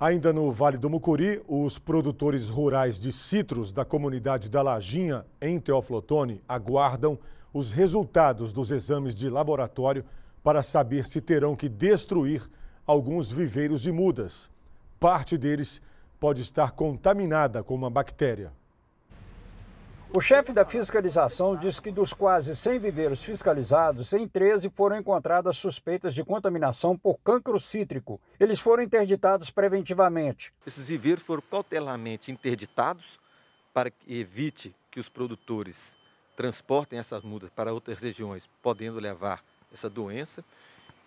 Ainda no Vale do Mucuri, os produtores rurais de citros da comunidade da Lajinha, em Teoflotone, aguardam os resultados dos exames de laboratório para saber se terão que destruir alguns viveiros de mudas. Parte deles pode estar contaminada com uma bactéria. O chefe da fiscalização disse que dos quase 100 viveiros fiscalizados, em 13 foram encontradas suspeitas de contaminação por cancro cítrico. Eles foram interditados preventivamente. Esses viveiros foram cautelarmente interditados para que evite que os produtores transportem essas mudas para outras regiões, podendo levar essa doença.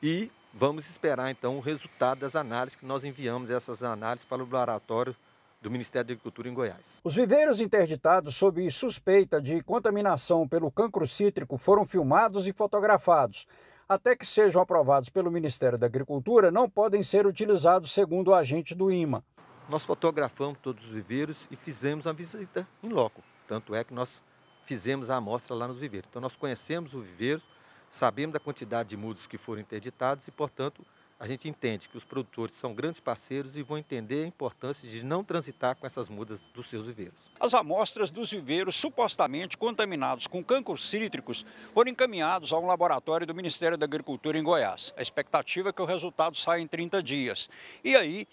E vamos esperar então o resultado das análises que nós enviamos essas análises para o laboratório do Ministério da Agricultura em Goiás. Os viveiros interditados sob suspeita de contaminação pelo cancro cítrico foram filmados e fotografados. Até que sejam aprovados pelo Ministério da Agricultura, não podem ser utilizados segundo o agente do IMA. Nós fotografamos todos os viveiros e fizemos a visita em loco. Tanto é que nós fizemos a amostra lá nos viveiros. Então nós conhecemos o viveiro, sabemos da quantidade de mudos que foram interditados e, portanto, a gente entende que os produtores são grandes parceiros e vão entender a importância de não transitar com essas mudas dos seus viveiros. As amostras dos viveiros supostamente contaminados com cancros cítricos foram encaminhados a um laboratório do Ministério da Agricultura em Goiás. A expectativa é que o resultado saia em 30 dias. E aí,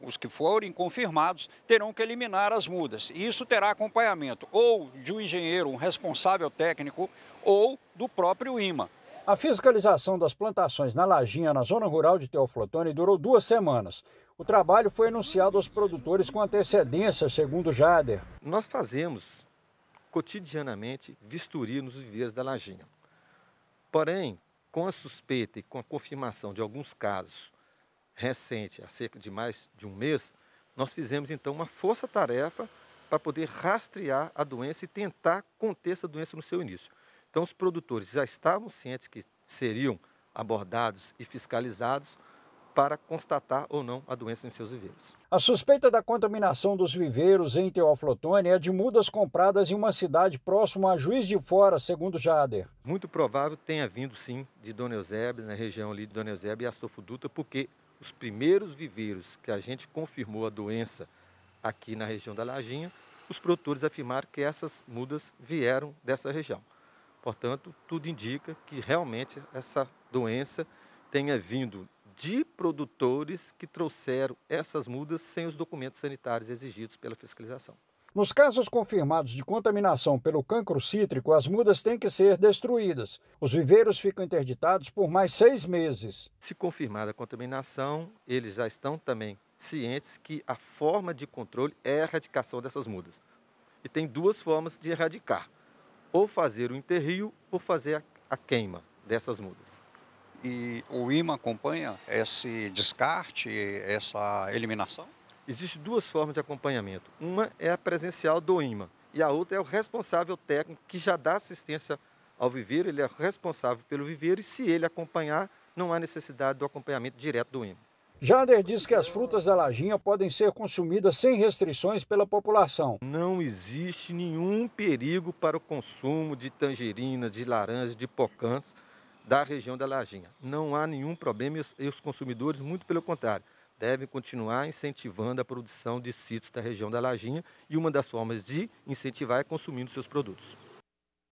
os que forem confirmados terão que eliminar as mudas. E isso terá acompanhamento ou de um engenheiro, um responsável técnico, ou do próprio IMA. A fiscalização das plantações na Lajinha, na zona rural de Teoflotone, durou duas semanas. O trabalho foi anunciado aos produtores com antecedência, segundo Jader. Nós fazemos cotidianamente vistoria nos viveiros da Lajinha. Porém, com a suspeita e com a confirmação de alguns casos recentes, há cerca de mais de um mês, nós fizemos então uma força-tarefa para poder rastrear a doença e tentar conter essa doença no seu início. Então, os produtores já estavam cientes que seriam abordados e fiscalizados para constatar ou não a doença em seus viveiros. A suspeita da contaminação dos viveiros em Teoflotone é de mudas compradas em uma cidade próxima a Juiz de Fora, segundo Jader. Muito provável tenha vindo, sim, de Dona Eusébia, na região ali de Dona Eusébia e Astolfo Dutra, porque os primeiros viveiros que a gente confirmou a doença aqui na região da Lajinha, os produtores afirmaram que essas mudas vieram dessa região. Portanto, tudo indica que realmente essa doença tenha vindo de produtores que trouxeram essas mudas sem os documentos sanitários exigidos pela fiscalização. Nos casos confirmados de contaminação pelo cancro cítrico, as mudas têm que ser destruídas. Os viveiros ficam interditados por mais seis meses. Se confirmada a contaminação, eles já estão também cientes que a forma de controle é a erradicação dessas mudas. E tem duas formas de erradicar ou fazer o enterrio ou fazer a queima dessas mudas. E o IMA acompanha esse descarte, essa eliminação? Existem duas formas de acompanhamento. Uma é a presencial do IMA e a outra é o responsável técnico que já dá assistência ao viveiro, ele é responsável pelo viveiro e se ele acompanhar, não há necessidade do acompanhamento direto do IMA. Jander diz que as frutas da lajinha podem ser consumidas sem restrições pela população. Não existe nenhum perigo para o consumo de tangerinas, de laranjas, de pocãs da região da lajinha. Não há nenhum problema e os consumidores, muito pelo contrário, devem continuar incentivando a produção de sítios da região da lajinha e uma das formas de incentivar é consumindo seus produtos.